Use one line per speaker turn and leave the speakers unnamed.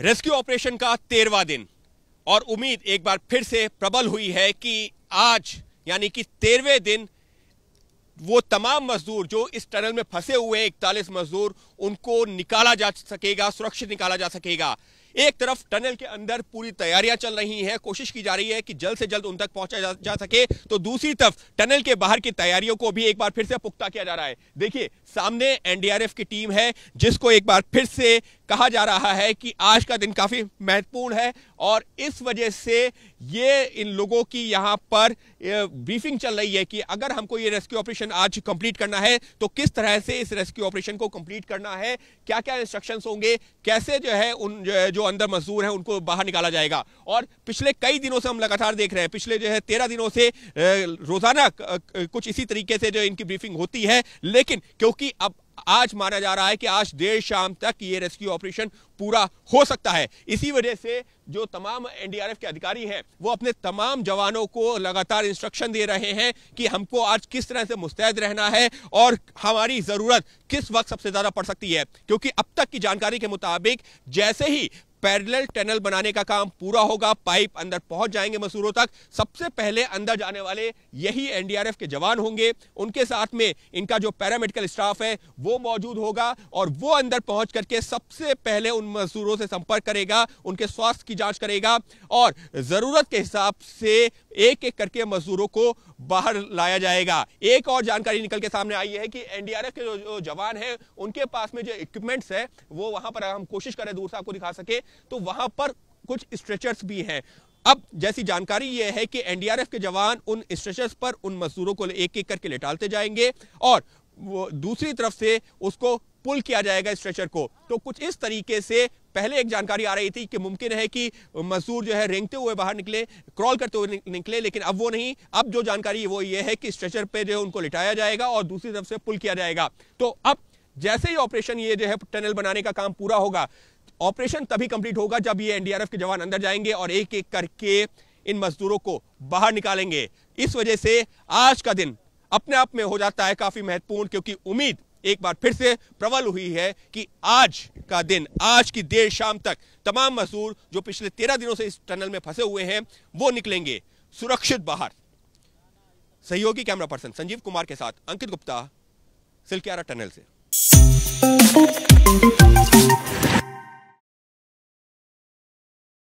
rescue operation का तेरवा दिन और उम्मीद एक बार फिर से प्रबल हुई है कि आज यानी कि तेरहवें दिन वो तमाम मजदूर जो इस टनल में फंसे हुए इकतालीस मजदूर उनको निकाला जा सकेगा सुरक्षित निकाला जा सकेगा एक तरफ टनल के अंदर पूरी तैयारियां चल रही हैं कोशिश की जा रही है कि जल्द से जल्द उन तक पहुंचा जा, जा सके तो दूसरी तरफ टनल के बाहर की तैयारियों को भी एक बार फिर से पुख्ता किया जा रहा है देखिए सामने एनडीआरएफ की टीम है जिसको एक बार फिर से कहा जा रहा है कि आज का दिन काफी महत्वपूर्ण है और इस वजह से ये इन लोगों की यहां पर ब्रीफिंग चल रही है कि अगर हमको ये रेस्क्यू ऑपरेशन आज कंप्लीट करना है तो किस तरह से इस रेस्क्यू ऑपरेशन को कंप्लीट करना है क्या क्या इंस्ट्रक्शंस होंगे कैसे जो है उन जो, जो जो अंदर मजदूर हैं उनको बाहर निकाला जाएगा और पिछले कई दिनों से हम लगातार देख रहे हैं पिछले जो है तेरह दिनों से रोजाना कुछ इसी तरीके से जो इनकी ब्रीफिंग होती है लेकिन क्योंकि अब आज माना जा रहा है कि आज देर शाम तक ये रेस्क्यू ऑपरेशन पूरा हो सकता है इसी वजह से जो तमाम एनडीआरएफ के अधिकारी हैं वो अपने तमाम जवानों को लगातार इंस्ट्रक्शन दे रहे हैं कि हमको आज किस तरह से मुस्तैद रहना है और हमारी ज़रूरत किस वक्त सबसे ज़्यादा पड़ सकती है क्योंकि अब तक की जानकारी के मुताबिक जैसे ही पैरेलल टनल बनाने का काम पूरा होगा पाइप अंदर पहुंच जाएंगे मसूरों तक सबसे पहले अंदर जाने वाले यही एनडीआरएफ के जवान होंगे उनके साथ में इनका जो पैरामेडिकल स्टाफ है वो मौजूद होगा और वो अंदर पहुंच करके सबसे पहले उन मजदूरों से संपर्क करेगा उनके स्वास्थ्य की जांच करेगा और जरूरत के हिसाब से एक एक करके मजदूरों को बाहर लाया जाएगा एक और जानकारी निकल के सामने आई है कि एनडीआरएफ के जो, जो जवान हैं उनके पास में जो इक्विपमेंट्स है वो वहां पर हम कोशिश करें दूर से आपको दिखा सके तो वहां पर कुछ स्ट्रेचर्स भी हैं अब जैसी जानकारी यह है कि एनडीआरएफ के जवान उन स्ट्रेचर्स पर उन मजदूरों को एक एक करके लेटालते जाएंगे और दूसरी तरफ से उसको पुल किया जाएगा स्ट्रेचर को तो कुछ इस तरीके से पहले एक जानकारी आ रही थी कि मुमकिन है कि मजदूर जो है रेंगते हुए बाहर निकले क्रॉल करते हुए निकले लेकिन अब वो नहीं अब जो जानकारी वो ये है कि स्ट्रेचर पे जो है उनको लिटाया जाएगा और दूसरी तरफ से पुल किया जाएगा तो अब जैसे ही ऑपरेशन ये जो है टनल बनाने का काम पूरा होगा ऑपरेशन तभी कंप्लीट होगा जब ये एनडीआरएफ के जवान अंदर जाएंगे और एक एक करके इन मजदूरों को बाहर निकालेंगे इस वजह से आज का दिन अपने आप में हो जाता है काफी महत्वपूर्ण क्योंकि उम्मीद एक बार फिर से प्रबल हुई है कि आज का दिन आज की देर शाम तक तमाम मजदूर जो पिछले तेरह दिनों से इस टनल में फंसे हुए हैं वो निकलेंगे सुरक्षित बाहर सहयोगी कैमरा पर्सन संजीव कुमार के साथ अंकित गुप्ता सिल्क्यारा टनल से